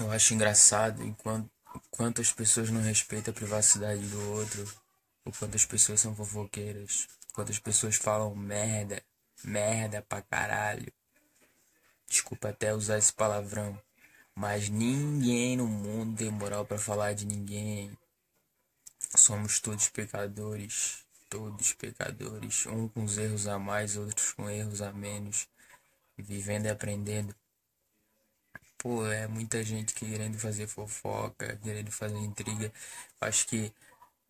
Eu acho engraçado enquanto quanto as pessoas não respeitam a privacidade do outro, o quanto as pessoas são fofoqueiras, quantas pessoas falam merda, merda pra caralho. Desculpa até usar esse palavrão, mas ninguém no mundo tem moral para falar de ninguém. Somos todos pecadores, todos pecadores, um com os erros a mais, outros com erros a menos, vivendo e aprendendo pô, é muita gente querendo fazer fofoca, querendo fazer intriga. Acho que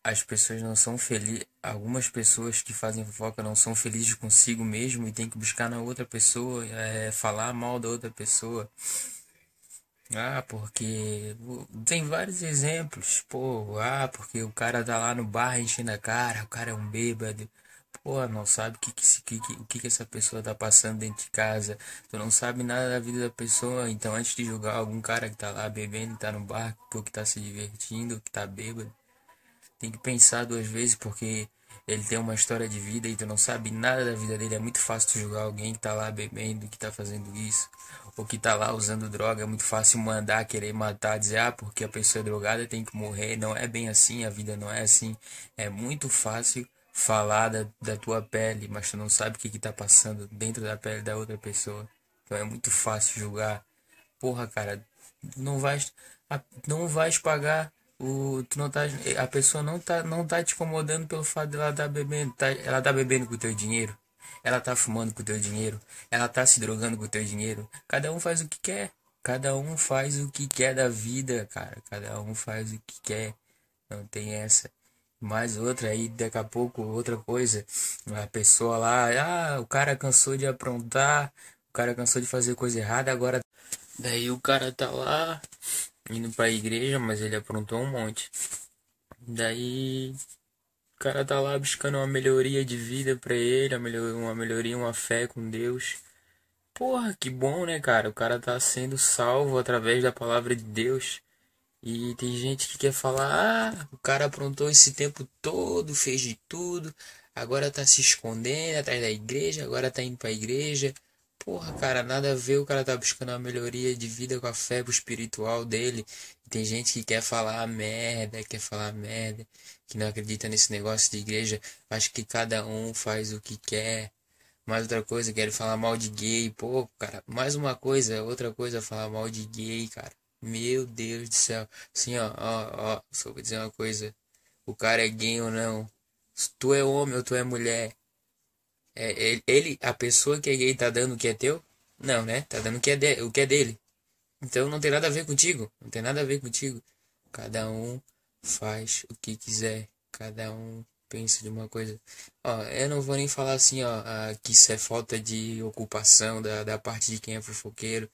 as pessoas não são felizes. Algumas pessoas que fazem fofoca não são felizes consigo mesmo e tem que buscar na outra pessoa, é, falar mal da outra pessoa. Ah, porque tem vários exemplos. Pô, ah, porque o cara tá lá no bar enchendo a cara, o cara é um bêbado. Porra, não sabe o que, que, que, o que, que essa pessoa tá passando dentro de casa. Tu não sabe nada da vida da pessoa. Então, antes de julgar algum cara que tá lá bebendo, tá no bar, que tá se divertindo, que tá bêbado, tem que pensar duas vezes porque ele tem uma história de vida e tu não sabe nada da vida dele. É muito fácil tu julgar alguém que tá lá bebendo, que tá fazendo isso, ou que tá lá usando droga. É muito fácil mandar, querer matar, dizer, ah, porque a pessoa é drogada tem que morrer. Não é bem assim, a vida não é assim. É muito fácil falar da, da tua pele, mas tu não sabe o que está passando dentro da pele da outra pessoa. Então é muito fácil julgar. Porra, cara, não vais, não vais pagar o tu não tá a pessoa não tá não tá te incomodando pelo fato dela de tá bebendo tá, ela tá bebendo com o teu dinheiro ela tá fumando com o teu dinheiro ela tá se drogando com o teu dinheiro cada um faz o que quer cada um faz o que quer da vida cara cada um faz o que quer não tem essa mais outra, aí daqui a pouco outra coisa. A pessoa lá, ah, o cara cansou de aprontar, o cara cansou de fazer coisa errada, agora. Daí o cara tá lá indo pra igreja, mas ele aprontou um monte. Daí o cara tá lá buscando uma melhoria de vida pra ele, uma melhoria, uma fé com Deus. Porra, que bom, né, cara? O cara tá sendo salvo através da palavra de Deus. E tem gente que quer falar: ah, o cara aprontou esse tempo todo, fez de tudo, agora tá se escondendo atrás da igreja, agora tá indo pra igreja. Porra, cara, nada a ver, o cara tá buscando uma melhoria de vida com a fé espiritual dele. E tem gente que quer falar merda, quer falar merda, que não acredita nesse negócio de igreja, acho que cada um faz o que quer. Mais outra coisa, quero falar mal de gay, pô, cara. Mais uma coisa, outra coisa, é falar mal de gay, cara. Meu Deus do céu. Assim, ó, ó, ó. Só vou dizer uma coisa. O cara é gay ou não. Se tu é homem ou tu é mulher. É, ele, a pessoa que é gay tá dando o que é teu? Não, né? Tá dando o que é, de, o que é dele. Então não tem nada a ver contigo. Não tem nada a ver contigo. Cada um faz o que quiser. Cada um pensa de uma coisa. Ó, eu não vou nem falar assim, ó, a, ah, que isso é falta de ocupação da, da parte de quem é fofoqueiro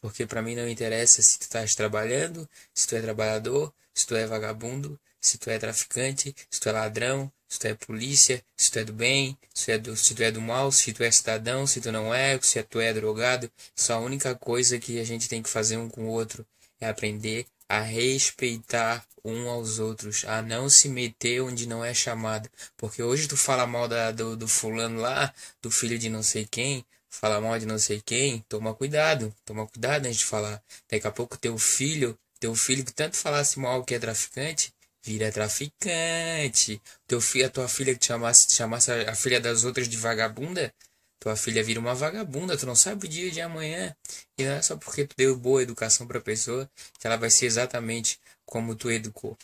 porque para mim não interessa se tu estás trabalhando, se tu é trabalhador, se tu é vagabundo, se tu é traficante, se tu é ladrão, se tu é polícia, se tu é do bem, se tu é do, se tu é do mal, se tu é cidadão, se tu não é, se tu é drogado. Só a única coisa que a gente tem que fazer um com o outro é aprender a respeitar um aos outros, a não se meter onde não é chamado. Porque hoje tu fala mal da, do, do fulano lá, do filho de não sei quem, falar mal de não sei quem, toma cuidado, toma cuidado antes de falar. Daqui a pouco teu filho, teu filho que tanto falasse mal que é traficante, vira traficante. Teu filho, a tua filha que chamasse, chamasse a filha das outras de vagabunda, tua filha vira uma vagabunda, tu não sabe o dia de amanhã. E não é só porque tu deu boa educação pra pessoa que ela vai ser exatamente como tu educou.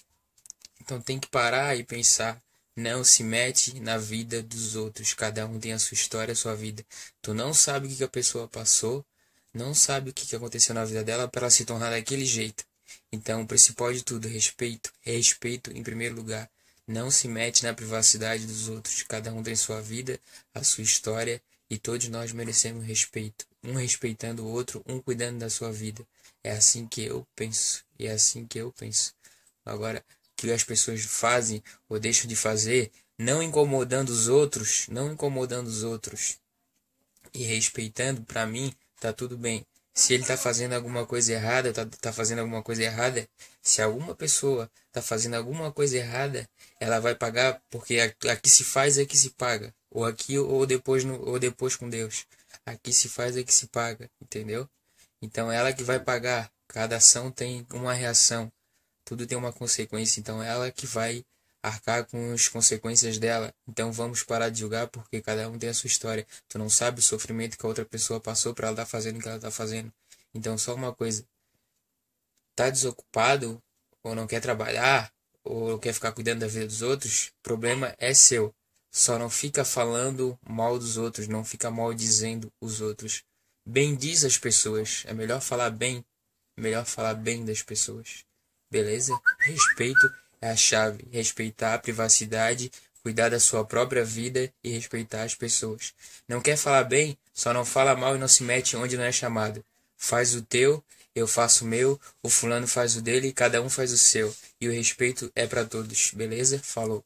Então tem que parar e pensar não se mete na vida dos outros. Cada um tem a sua história, a sua vida. Tu não sabe o que a pessoa passou, não sabe o que aconteceu na vida dela para ela se tornar daquele jeito. Então, o principal de tudo, respeito. Respeito em primeiro lugar. Não se mete na privacidade dos outros. Cada um tem sua vida, a sua história e todos nós merecemos respeito. Um respeitando o outro, um cuidando da sua vida. É assim que eu penso. E é assim que eu penso. Agora, que as pessoas fazem ou deixam de fazer, não incomodando os outros, não incomodando os outros e respeitando, para mim, tá tudo bem. Se ele tá fazendo alguma coisa errada, tá, tá fazendo alguma coisa errada, se alguma pessoa tá fazendo alguma coisa errada, ela vai pagar porque aqui se faz é que se paga, ou aqui ou depois no, ou depois com Deus. Aqui se faz é que se paga, entendeu? Então ela que vai pagar. Cada ação tem uma reação tudo tem uma consequência, então é ela que vai arcar com as consequências dela. Então vamos parar de julgar porque cada um tem a sua história. Tu não sabe o sofrimento que a outra pessoa passou para ela estar tá fazendo o que ela está fazendo. Então só uma coisa. Tá desocupado ou não quer trabalhar ou quer ficar cuidando da vida dos outros? Problema é seu. Só não fica falando mal dos outros, não fica maldizendo os outros. Bendiz as pessoas. É melhor falar bem, melhor falar bem das pessoas. Beleza? Respeito é a chave. Respeitar a privacidade, cuidar da sua própria vida e respeitar as pessoas. Não quer falar bem? Só não fala mal e não se mete onde não é chamado. Faz o teu, eu faço o meu, o fulano faz o dele, cada um faz o seu. E o respeito é para todos, beleza? Falou.